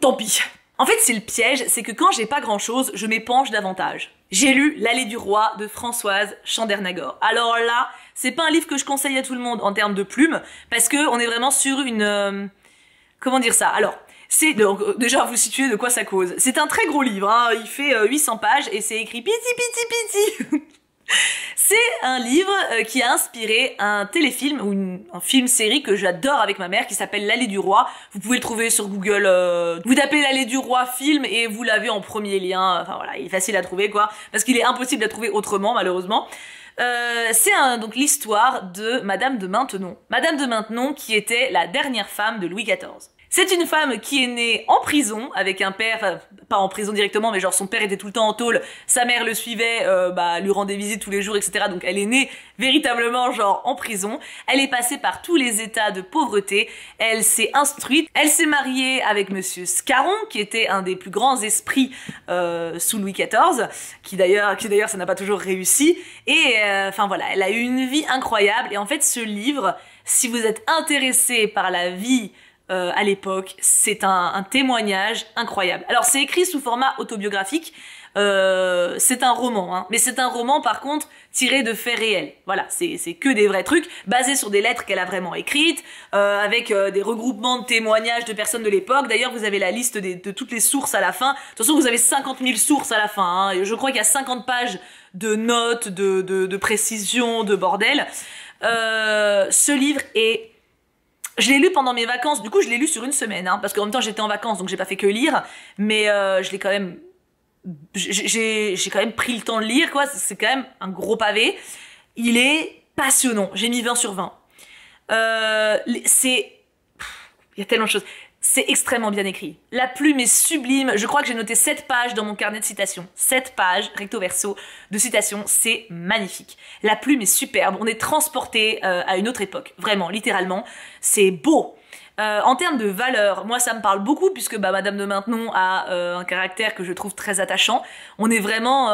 Tant pis. En fait, c'est le piège, c'est que quand j'ai pas grand chose, je m'épanche davantage. J'ai lu L'allée du roi de Françoise Chandernagor. Alors là, c'est pas un livre que je conseille à tout le monde en termes de plumes, parce que on est vraiment sur une... Euh, comment dire ça Alors, c'est déjà vous situez de quoi ça cause. C'est un très gros livre, hein. il fait 800 euh, pages et c'est écrit piti piti piti. c'est un livre euh, qui a inspiré un téléfilm ou un film série que j'adore avec ma mère qui s'appelle L'allée du roi. Vous pouvez le trouver sur Google. Euh, vous tapez L'allée du roi film et vous l'avez en premier lien. Enfin voilà, il est facile à trouver quoi, parce qu'il est impossible à trouver autrement malheureusement. Euh, c'est donc l'histoire de Madame de Maintenon. Madame de Maintenon qui était la dernière femme de Louis XIV. C'est une femme qui est née en prison, avec un père, euh, pas en prison directement, mais genre son père était tout le temps en tôle, sa mère le suivait, euh, bah, lui rendait visite tous les jours, etc. Donc elle est née véritablement genre en prison. Elle est passée par tous les états de pauvreté, elle s'est instruite, elle s'est mariée avec monsieur Scarron, qui était un des plus grands esprits euh, sous Louis XIV, qui d'ailleurs, qui d'ailleurs ça n'a pas toujours réussi. Et enfin voilà, elle a eu une vie incroyable. Et en fait ce livre, si vous êtes intéressé par la vie euh, à l'époque. C'est un, témoignage incroyable. Alors c'est écrit sous format autobiographique. Euh, c'est un roman, hein. mais c'est un roman par contre tiré de faits réels. Voilà, c'est que des vrais trucs, basés sur des lettres qu'elle a vraiment écrites, euh, avec des regroupements de témoignages de personnes de l'époque. D'ailleurs, vous avez la liste de toutes les sources à la fin. De toute façon, vous avez 50 000 sources à la fin. Hein. Je crois qu'il y a 50 pages de notes, de, de précisions, de bordel. ce livre est je l'ai lu pendant mes vacances, du coup je l'ai lu sur une semaine, hein, parce qu'en même temps j'étais en vacances donc j'ai pas fait que lire, mais euh, je l'ai quand même. J'ai quand même pris le temps de lire, quoi, c'est quand même un gros pavé. Il est passionnant, j'ai mis 20 sur 20. Euh, c'est. Il y a tellement de choses. C'est extrêmement bien écrit. La plume est sublime. Je crois que j'ai noté 7 pages dans mon carnet de citations. 7 pages, recto verso, de citations. C'est magnifique. La plume est superbe. On est transporté euh, à une autre époque. Vraiment, littéralement. C'est beau. Euh, en termes de valeur, moi ça me parle beaucoup puisque bah, Madame de Maintenon a euh, un caractère que je trouve très attachant. On est vraiment...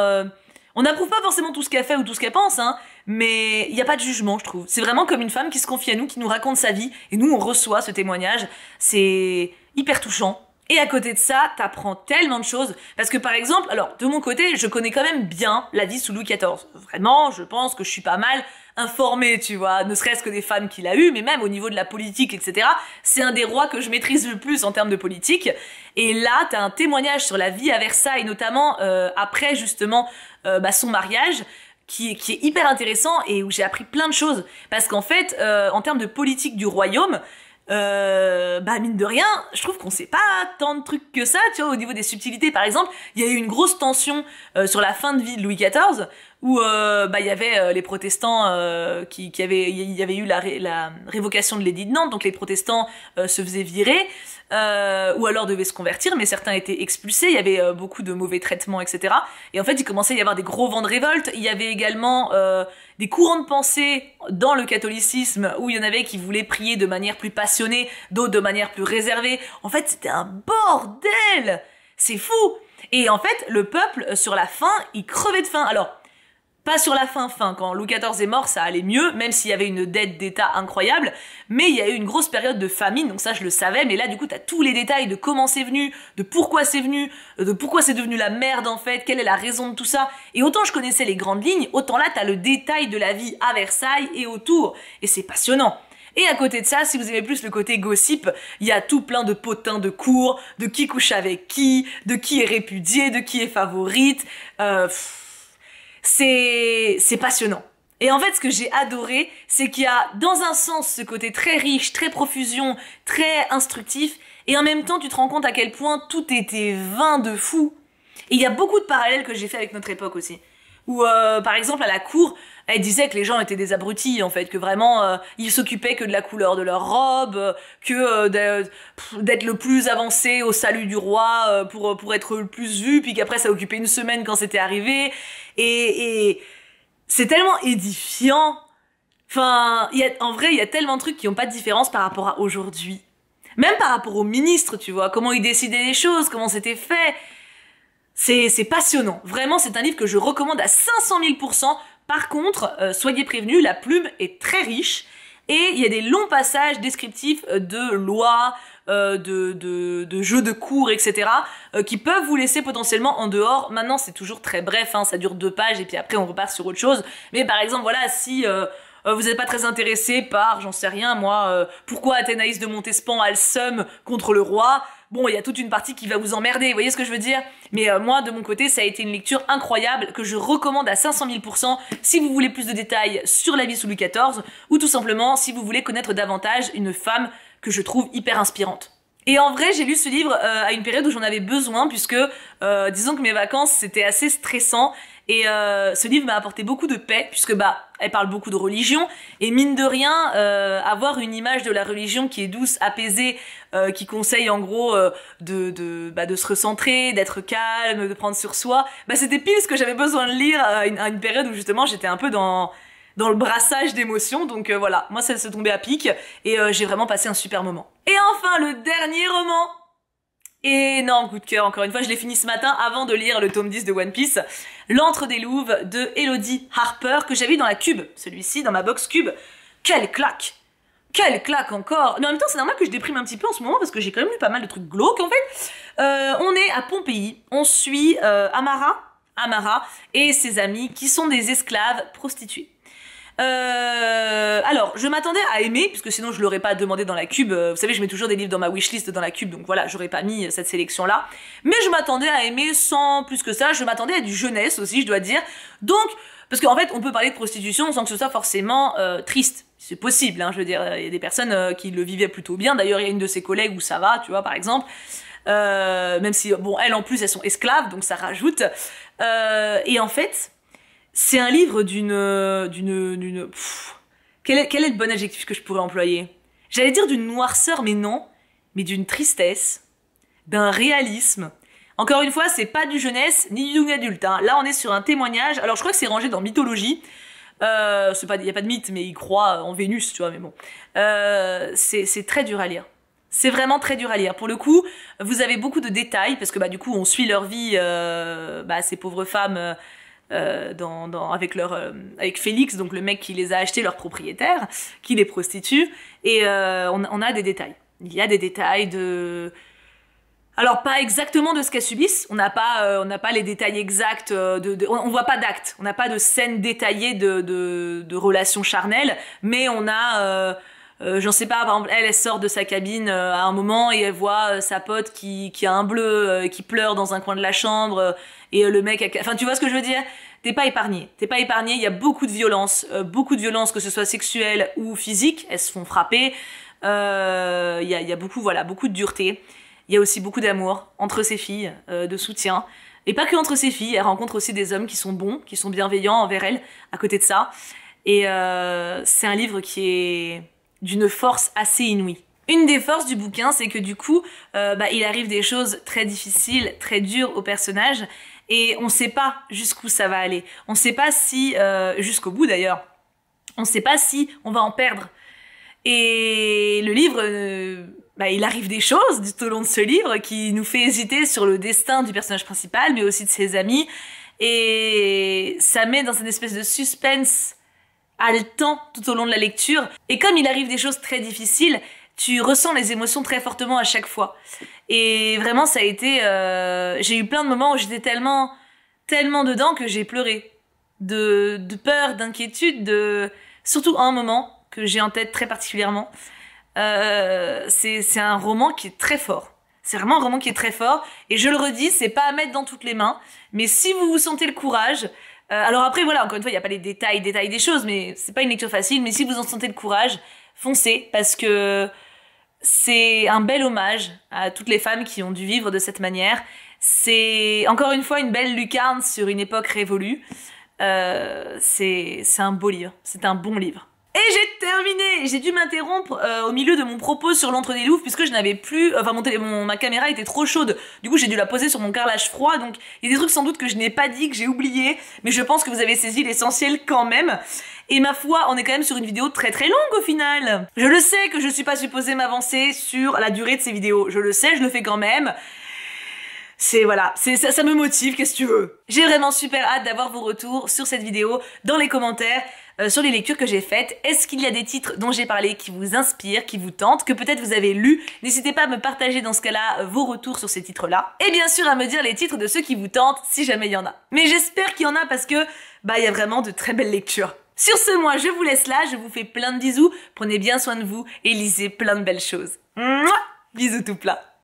on n'approuve pas forcément tout ce qu'elle fait ou tout ce qu'elle pense, hein, mais il n'y a pas de jugement, je trouve. C'est vraiment comme une femme qui se confie à nous, qui nous raconte sa vie, et nous, on reçoit ce témoignage. C'est hyper touchant. Et à côté de ça, t'apprends tellement de choses. Parce que par exemple, alors de mon côté, je connais quand même bien la vie sous Louis XIV. Vraiment, je pense que je suis pas mal informée, tu vois. Ne serait-ce que des femmes qu'il a eues, mais même au niveau de la politique, etc. C'est un des rois que je maîtrise le plus en termes de politique. Et là, t'as un témoignage sur la vie à Versailles, notamment euh, après justement euh, bah, son mariage qui est, hyper intéressant et où j'ai appris plein de choses. Parce qu'en fait, euh, en termes de politique du royaume, euh, bah mine de rien, je trouve qu'on sait pas tant de trucs que ça, tu vois, au niveau des subtilités. Par exemple, il y a eu une grosse tension euh, sur la fin de vie de Louis XIV, où bah il y avait les protestants qui, qui avaient, il y avait eu la, la révocation de l'édit de Nantes, donc les protestants se faisaient virer. Euh, ou alors devaient se convertir, mais certains étaient expulsés, il y avait euh, beaucoup de mauvais traitements, etc. Et en fait, il commençait à y avoir des gros vents de révolte. Il y avait également euh, des courants de pensée dans le catholicisme où il y en avait qui voulaient prier de manière plus passionnée, d'autres de manière plus réservée. En fait, c'était un bordel C'est fou Et en fait, le peuple, sur la faim, il crevait de faim. Alors, pas sur la fin fin, quand Louis XIV est mort, ça allait mieux, même s'il y avait une dette d'État incroyable, mais il y a eu une grosse période de famine, donc ça je le savais, mais là du coup t'as tous les détails de comment c'est venu, de pourquoi c'est venu, de pourquoi c'est devenu la merde en fait, quelle est la raison de tout ça, et autant je connaissais les grandes lignes, autant là t'as le détail de la vie à Versailles et autour, et c'est passionnant. Et à côté de ça, si vous aimez plus le côté gossip, il y a tout plein de potins de cours, de qui couche avec qui, de qui est répudié, de qui est favorite. Euh, c'est passionnant. Et en fait, ce que j'ai adoré, c'est qu'il y a dans un sens ce côté très riche, très profusion, très instructif, et en même temps, tu te rends compte à quel point tout était vain de fou. Et il y a beaucoup de parallèles que j'ai fait avec notre époque aussi. ou euh, par exemple, à la cour, elle disait que les gens étaient des abrutis, en fait, que vraiment, euh, ils s'occupaient que de la couleur de leur robe, que euh, d'être le plus avancé au salut du roi euh, pour, pour être le plus vu, puis qu'après ça occupait une semaine quand c'était arrivé. Et, c'est tellement édifiant. Enfin, en vrai, il y a tellement de trucs qui n'ont pas de différence par rapport à aujourd'hui. Même par rapport au ministre, tu vois, comment ils décidaient les choses, comment c'était fait. C'est passionnant. Vraiment, c'est un livre que je recommande à 500 000 par contre, euh, soyez prévenus, la plume est très riche et il y a des longs passages descriptifs euh, de lois, euh, de, jeux de cours, etc., qui peuvent vous laisser potentiellement en dehors. Maintenant, c'est toujours très bref, hein, ça dure deux pages et puis après on repart sur autre chose. Mais par exemple, voilà, si vous n'êtes pas très intéressé par, j'en sais rien moi, pourquoi Athénaïs de Montespan a le seum contre le roi, Bon, il y a toute une partie qui va vous emmerder, vous voyez ce que je veux dire Mais euh, moi, de mon côté, ça a été une lecture incroyable que je recommande à 500 000% si vous voulez plus de détails sur la vie sous Louis XIV ou tout simplement si vous voulez connaître davantage une femme que je trouve hyper inspirante. Et en vrai, j'ai lu ce livre euh, à une période où j'en avais besoin puisque, euh, disons que mes vacances, c'était assez stressant et ce livre m'a apporté beaucoup de paix puisque bah elle parle beaucoup de religion, et mine de rien, euh, avoir une image de la religion qui est douce, apaisée, euh, qui conseille en gros euh, de, de, bah, de, se recentrer, d'être calme, de prendre sur soi, bah, c'était pile ce que j'avais besoin de lire à une, période où justement j'étais un peu dans, dans le brassage d'émotions. Donc voilà, moi ça se tombait à pic et j'ai vraiment passé un super moment. Et enfin, le dernier roman énorme coup de cœur, encore une fois, je l'ai fini ce matin avant de lire le tome 10 de One Piece, lentre des Louves de Elodie Harper, que j'avais dans la cube, celui-ci, dans ma box cube. Quelle claque quelle claque encore Mais en même temps, c'est normal que je déprime un petit peu en ce moment parce que j'ai quand même lu pas mal de trucs glauques en fait. Euh, on est à Pompéi, on suit euh, Amara, Amara et ses amis qui sont des esclaves prostituées. Euh, alors, je m'attendais à aimer, puisque sinon je l'aurais pas demandé dans la cube. Euh, vous savez, je mets toujours des livres dans ma wishlist dans la cube, donc voilà, j'aurais pas mis cette sélection-là. Mais je m'attendais à aimer sans plus que ça. Je m'attendais à du jeunesse aussi, je dois dire. Donc, parce qu'en fait, on peut parler de prostitution sans que ce soit forcément euh, triste. C'est possible, hein, je veux dire. Il y a des personnes qui le vivaient plutôt bien. D'ailleurs, il y a une de ses collègues où ça va, tu vois, par exemple. même si, bon, elles en plus, elles sont esclaves, donc ça rajoute. et en fait, c'est un livre d'une. Euh, d'une. Quel est, quel est le bon adjectif que je pourrais employer J'allais dire d'une noirceur, mais non, mais d'une tristesse, d'un réalisme. Encore une fois, c'est pas du jeunesse ni du young adulte. Hein. Là, on est sur un témoignage. Alors, je crois que c'est rangé dans mythologie. il euh, n'y a pas de mythe, mais il croit en Vénus, tu vois, mais bon. Euh, c'est très dur à lire. C'est vraiment très dur à lire. Pour le coup, vous avez beaucoup de détails, parce que bah, du coup, on suit leur vie, bah, ces pauvres femmes euh, dans, avec, leur, euh, avec Félix, donc le mec qui les a achetés, leur propriétaire, qui les prostitue. Et euh, on, a des détails. Il y a des détails de... Alors pas exactement de ce qu'elles subissent, on n'a pas, on pas les détails exacts, de, on, ne voit pas d'actes, on n'a pas de scènes détaillées de, de, de, relations charnelles, mais on a euh, j'en sais pas, par exemple, elle, elle sort de sa cabine euh, à un moment et elle voit euh, sa pote qui, qui, a un bleu, euh, qui pleure dans un coin de la chambre, et le mec, a... enfin, tu vois ce que je veux dire T'es pas épargné, t'es pas épargné, il y a beaucoup de violence. beaucoup de violence, que ce soit sexuelle ou physique. elles se font frapper, il y, a, y a beaucoup, voilà, beaucoup de dureté, il y a aussi beaucoup d'amour entre ces filles, de soutien, et pas que entre ces filles, elle rencontre aussi des hommes qui sont bons, qui sont bienveillants envers elle, à côté de ça, et c'est un livre qui est d'une force assez inouïe. Une des forces du bouquin, c'est que du coup, euh, bah, il arrive des choses très difficiles, très dures au personnage, et on ne sait pas jusqu'où ça va aller. On ne sait pas si, euh, jusqu'au bout d'ailleurs, on ne sait pas si on va en perdre. Et le livre, euh, bah, il arrive des choses tout au long de ce livre qui nous fait hésiter sur le destin du personnage principal, mais aussi de ses amis, et ça met dans une espèce de suspense haletant tout au long de la lecture. Et comme il arrive des choses très difficiles, tu ressens les émotions très fortement à chaque fois. Et vraiment, ça a été... Euh, j'ai eu plein de moments où j'étais tellement, tellement dedans que j'ai pleuré. De, peur, d'inquiétude, de... Surtout un moment que j'ai en tête très particulièrement. Euh, c'est un roman qui est très fort. C'est vraiment un roman qui est très fort. Et je le redis, c'est pas à mettre dans toutes les mains. Mais si vous vous sentez le courage, euh, alors après, voilà, encore une fois, il n'y a pas les détails, détails des choses, mais c'est pas une lecture facile. Mais si vous en sentez le courage, foncez, parce que c'est un bel hommage à toutes les femmes qui ont dû vivre de cette manière. C'est encore une fois une belle lucarne sur une époque révolue. Euh, c'est un beau livre, c'est un bon livre. Et j'ai terminé J'ai dû m'interrompre euh, au milieu de mon propos sur l'entre des louves puisque je n'avais plus... Enfin, mon, ma caméra était trop chaude. Du coup, j'ai dû la poser sur mon carrelage froid. Donc, il y a des trucs sans doute que je n'ai pas dit, que j'ai oublié. Mais je pense que vous avez saisi l'essentiel quand même. Et ma foi, on est quand même sur une vidéo très très longue au final. Je le sais que je suis pas supposée m'avancer sur la durée de ces vidéos. Je le sais, je le fais quand même c'est voilà, ça, ça me motive, qu'est-ce que tu veux J'ai vraiment super hâte d'avoir vos retours sur cette vidéo dans les commentaires. Euh, sur les lectures que j'ai faites. Est-ce qu'il y a des titres dont j'ai parlé qui vous inspirent, qui vous tentent, que peut-être vous avez lus, N'hésitez pas à me partager dans ce cas-là euh, vos retours sur ces titres-là. Et bien sûr à me dire les titres de ceux qui vous tentent, si jamais il y en a. Mais j'espère qu'il y en a parce que, bah, il y a vraiment de très belles lectures. Sur ce, moi, je vous laisse là, je vous fais plein de bisous, prenez bien soin de vous et lisez plein de belles choses. Bisous tout plat